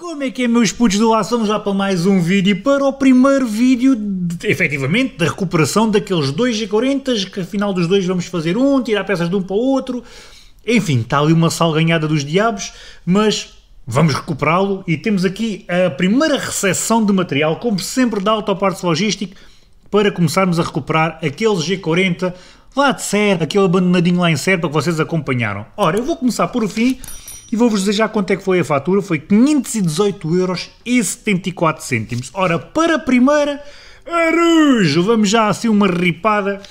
Como é que é, meus putos do lá? Somos lá para mais um vídeo, para o primeiro vídeo, de, efetivamente, da recuperação daqueles G40. que afinal dos dois vamos fazer um, tirar peças de um para o outro. Enfim, está ali uma salganhada dos diabos, mas vamos recuperá-lo e temos aqui a primeira recepção de material, como sempre, da Autopartes Logística, para começarmos a recuperar aquele G40 lá de Serpa, aquele abandonadinho lá em Serpa que vocês acompanharam. Ora, eu vou começar por fim e vou-vos dizer já quanto é que foi a fatura, foi 518,74€. Ora, para a primeira, arujo, vamos já assim uma ripada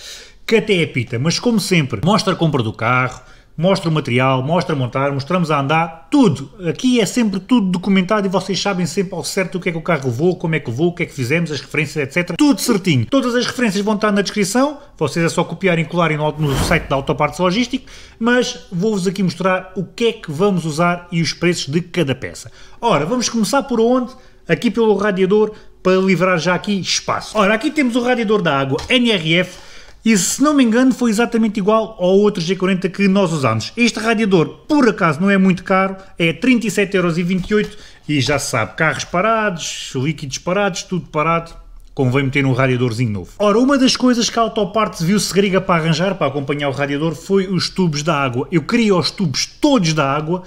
que até é pita, mas como sempre, mostra a compra do carro, mostra o material, mostra a montar, mostramos a andar, tudo. Aqui é sempre tudo documentado e vocês sabem sempre ao certo o que é que o carro voou, como é que voou, o que é que fizemos, as referências, etc. Tudo certinho. Todas as referências vão estar na descrição, vocês é só copiarem e colarem no site da Autopartes Logístico, mas vou-vos aqui mostrar o que é que vamos usar e os preços de cada peça. Ora, vamos começar por onde? Aqui pelo radiador, para livrar já aqui espaço. Ora, aqui temos o radiador da água NRF e se não me engano, foi exatamente igual ao outro G40 que nós usámos. Este radiador, por acaso, não é muito caro, é 37,28€ e já se sabe, carros parados, líquidos parados, tudo parado, convém meter um radiadorzinho novo. Ora, uma das coisas que a Autopartes viu se gringa para arranjar, para acompanhar o radiador, foi os tubos da água. Eu queria os tubos todos da água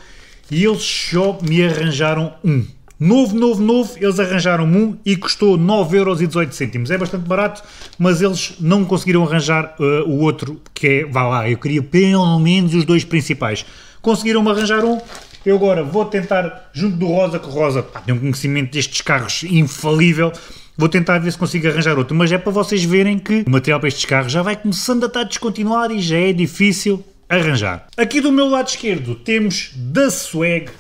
e eles só me arranjaram um. Novo, novo, novo, eles arranjaram um e custou 9,18€. É bastante barato, mas eles não conseguiram arranjar uh, o outro, que é, vá lá, eu queria pelo menos os dois principais. Conseguiram-me arranjar um, eu agora vou tentar, junto do Rosa, que o Rosa pá, tem um conhecimento destes carros infalível, Vou tentar ver se consigo arranjar outro, mas é para vocês verem que o material para estes carros já vai começando a estar tá descontinuado e já é difícil arranjar. Aqui do meu lado esquerdo temos da Swag,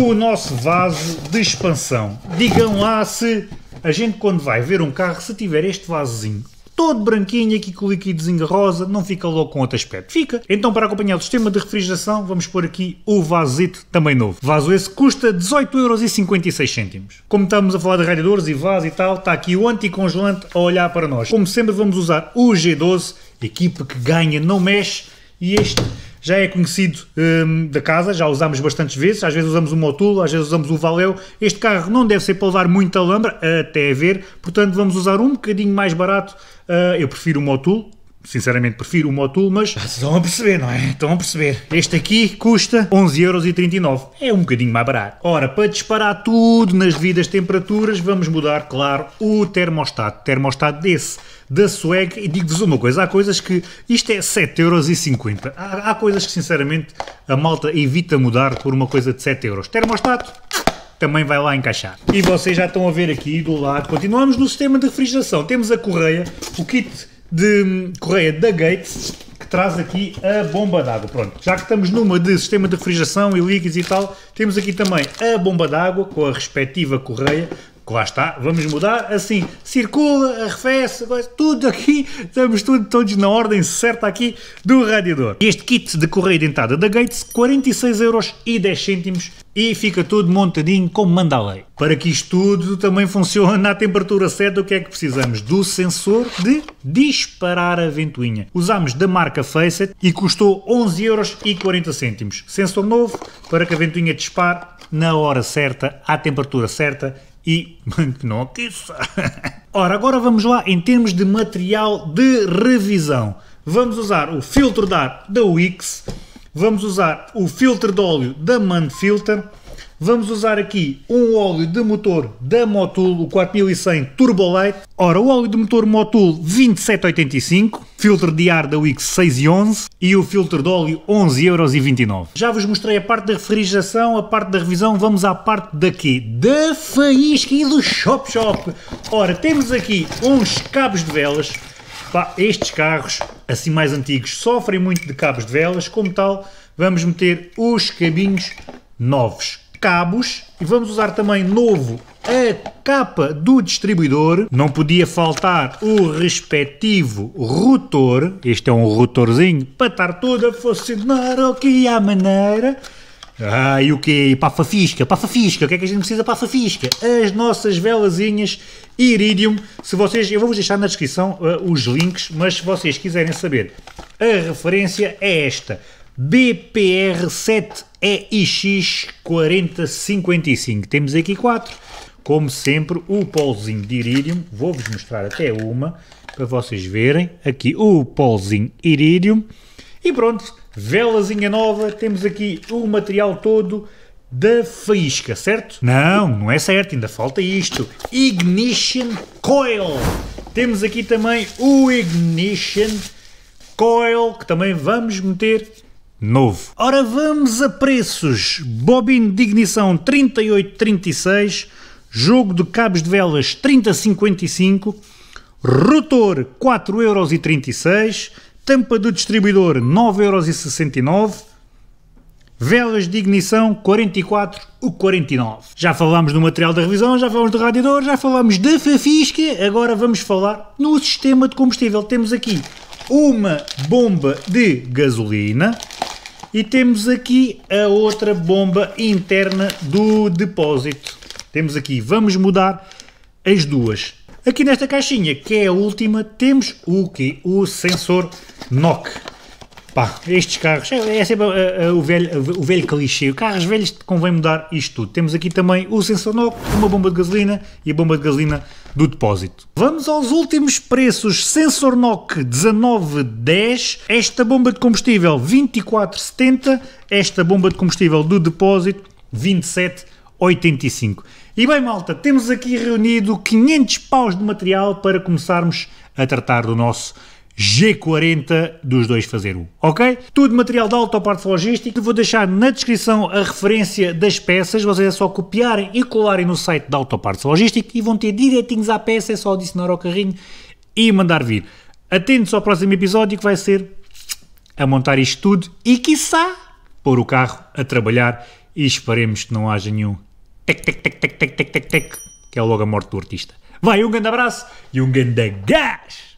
o nosso vaso de expansão. Digam lá se a gente quando vai ver um carro, se tiver este vasozinho todo branquinho aqui com o liquidozinho rosa, não fica logo com outro aspecto. Fica. Então, para acompanhar o sistema de refrigeração, vamos pôr aqui o vasito também novo. Vaso esse custa 18,56€. Como estamos a falar de radiadores e vaso e tal, está aqui o anticongelante a olhar para nós. Como sempre, vamos usar o G12, equipe que ganha, não mexe, e este já é conhecido hum, da casa, já usámos bastantes vezes, às vezes usamos o Motul, às vezes usamos o Valeu. Este carro não deve ser para levar muita lambra, até a ver, portanto vamos usar um bocadinho mais barato. Uh, eu prefiro o Motul, sinceramente prefiro o Motul, mas ah, estão a perceber, não é? Estão a perceber. Este aqui custa 11,39€. É um bocadinho mais barato. Ora, para disparar tudo nas devidas temperaturas, vamos mudar, claro, o termostato. Termostato desse da Swag e digo-vos uma coisa, há coisas que isto é 7,50€. Há, há coisas que sinceramente a malta evita mudar por uma coisa de 7€. Termostato, também vai lá encaixar. E vocês já estão a ver aqui do lado, continuamos no sistema de refrigeração. Temos a correia, o kit de Correia da Gates que traz aqui a bomba d'água. Pronto, já que estamos numa de sistema de refrigeração e líquidos e tal, temos aqui também a bomba d'água com a respectiva correia que lá está, vamos mudar assim, circula, arrefece, tudo aqui, estamos tudo, todos na ordem certa aqui do radiador. Este kit de correia dentada da Gates, 46,10€ e fica tudo montadinho como manda a lei. Para que isto tudo também funcione na temperatura certa, o que é que precisamos? Do sensor de disparar a ventoinha. Usámos da marca Faceit e custou 11,40€. Sensor novo para que a ventoinha dispare na hora certa, à temperatura certa e Manknokis. Ora, agora vamos lá em termos de material de revisão. Vamos usar o filtro de ar da Wix, vamos usar o filtro de óleo da Manfilter, Vamos usar aqui um óleo de motor da Motul, o 4100 Turbo Ora, o óleo de motor Motul 2785, filtro de ar da Wix 6 e 11 e o filtro de óleo 11,29€. Já vos mostrei a parte da refrigeração, a parte da revisão, vamos à parte daqui, da faísca e do Shop Shop. Ora, temos aqui uns cabos de velas. Pá, estes carros, assim mais antigos, sofrem muito de cabos de velas, como tal, vamos meter os cabinhos novos cabos e vamos usar também novo a capa do distribuidor. Não podia faltar o respectivo rotor. Este é um rotorzinho para estar todo a funcionar aqui à maneira. Ah, e o que? Para a fafisca, para a fafisca, o que é que a gente precisa para a fafisca? As nossas velazinhas Iridium. Se vocês, eu vou-vos deixar na descrição uh, os links, mas se vocês quiserem saber, a referência é esta. BPR7EIX4055. Temos aqui quatro. Como sempre, o polzinho de iridium. Vou-vos mostrar até uma para vocês verem. Aqui o polzinho iridium. E pronto, velazinha nova. Temos aqui o material todo da faísca, certo? Não, não é certo, ainda falta isto. Ignition Coil. Temos aqui também o Ignition Coil, que também vamos meter novo. Ora, vamos a preços. de ignição 3836, jogo de cabos de velas 3055, rotor 4,36€, tampa do distribuidor 9,69€, Velas de ignição 44 o 49. Já falámos do material da revisão, já falámos do radiador, já falámos da fafisca, agora vamos falar no sistema de combustível. Temos aqui uma bomba de gasolina e temos aqui a outra bomba interna do depósito. Temos aqui, vamos mudar as duas. Aqui nesta caixinha, que é a última, temos o que? O sensor NOC. Pá, estes carros, é, é sempre eh, eh, o, velho, a, o velho clichê. Os carros velhos convém mudar isto tudo. Temos aqui também o sensor NOC, uma bomba de gasolina e a bomba de gasolina do depósito. Vamos aos últimos preços. Sensor NOC 1910, esta bomba de combustível 2470, esta bomba de combustível do depósito 2785. E bem, malta, temos aqui reunido 500 paus de material para começarmos a tratar do nosso G40 dos dois fazer um, ok? Tudo material da alta logística, vou deixar na descrição a referência das peças, vocês é só copiarem e colarem no site da Autopartes Logística e vão ter direitinhos à peça, é só adicionar ao carrinho e mandar vir. Atentos ao próximo episódio que vai ser a montar isto tudo e, quiçá, pôr o carro a trabalhar e esperemos que não haja nenhum tec, tec, tec, tec, tec, tec, tec, tec, que é logo a morte do artista. Vai, um grande abraço e um grande gás!